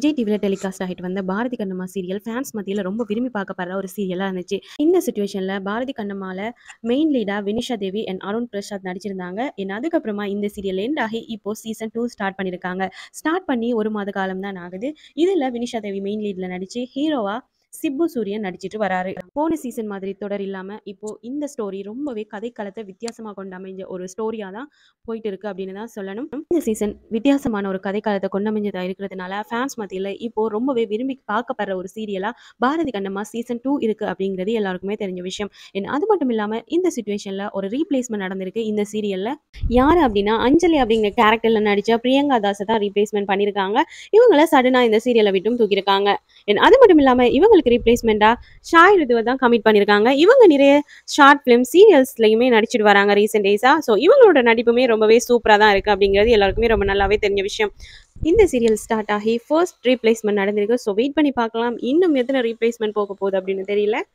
விஜய் டிவியில் டெலிகாஸ்ட் ஆகிட்டு வந்த பாரதி கண்ணம்மா சீரியல் ஃபேன்ஸ் மத்தியில் ரொம்ப விரும்பி பார்க்கப்படுற ஒரு சீரியலாக இருந்துச்சு இந்த சுச்சுவேஷனில் பாரதி கண்ணம்மாவில் மெயின் லீடாக வினிஷா தேவி அண்ட் அருண் பிரசாத் நடிச்சிருந்தாங்க என் அதுக்கப்புறமா இந்த சீரியல் எண்ட் ஆகி இப்போ சீசன் டூ ஸ்டார்ட் பண்ணியிருக்காங்க ஸ்டார்ட் பண்ணி ஒரு மாத காலம் தான் ஆகுது இதில் வினிஷா தேவி மெயின் லீடில் நடித்து ஹீரோவாக சிப்பு சூரியன் நடிச்சிட்டு வராரு போன சீசன் மாதிரி தொடர் இல்லாம இப்போ இந்த ஸ்டோரி ரொம்பவே கதை காலத்தை வித்தியாசமா கொண்டு அமைஞ்ச ஒரு ஸ்டோரியா தான் போயிட்டு இருக்கு அப்படின்னு தான் சொல்லணும் இந்த சீசன் வித்தியாசமான ஒரு கதைக்காலத்தை கொண்டு அமைஞ்சதா இருக்கிறதுனால ஃபேன்ஸ் மத்தியில இப்போ ரொம்பவே விரும்பி பார்க்கப்படுற ஒரு சீரியலா பாரதி கண்ணம்மா சீசன் டூ இருக்கு அப்படிங்கிறது எல்லாருக்குமே தெரிஞ்ச விஷயம் அது மட்டும் இல்லாம இந்த சுச்சுவேஷன்ல ஒரு ரீப்ளேஸ்மெண்ட் நடந்திருக்கு இந்த சீரியல்ல யாரு அப்படின்னா அஞ்சலி அப்படிங்கிற கேரக்டர்ல நடிச்ச பிரியங்கா தாஸை தான் ரீப்ளேஸ்மெண்ட் பண்ணிருக்காங்க இவங்கள சடனா இந்த சீரியலை விட்டும் தூக்கியிருக்காங்க அது மட்டும் இல்லாம இவங்க அவங்களுக்கு ரீப்ளேஸ்மெண்ட்டாக ஷாய் ரிதுவை தான் கமிட் பண்ணியிருக்காங்க இவங்க நிறைய ஷார்ட் ஃபிலிம் சீரியல்ஸ்லையுமே நடிச்சிட்டு வராங்க ரீசெண்ட் டேஸாக ஸோ இவங்களோட நடிப்புமே ரொம்பவே சூப்பராக தான் இருக்குது அப்படிங்கிறது எல்லாருக்குமே ரொம்ப நல்லாவே தெரிஞ்ச விஷயம் இந்த சீரியல் ஸ்டார்ட் ஆகி ஃபர்ஸ்ட் ரீப்ளேஸ்மெண்ட் நடந்திருக்கு ஸோ வெயிட் பண்ணி பார்க்கலாம் இன்னும் எத்தனை ரீப்ளேஸ்மெண்ட் போக போகுது அப்படின்னு தெரியல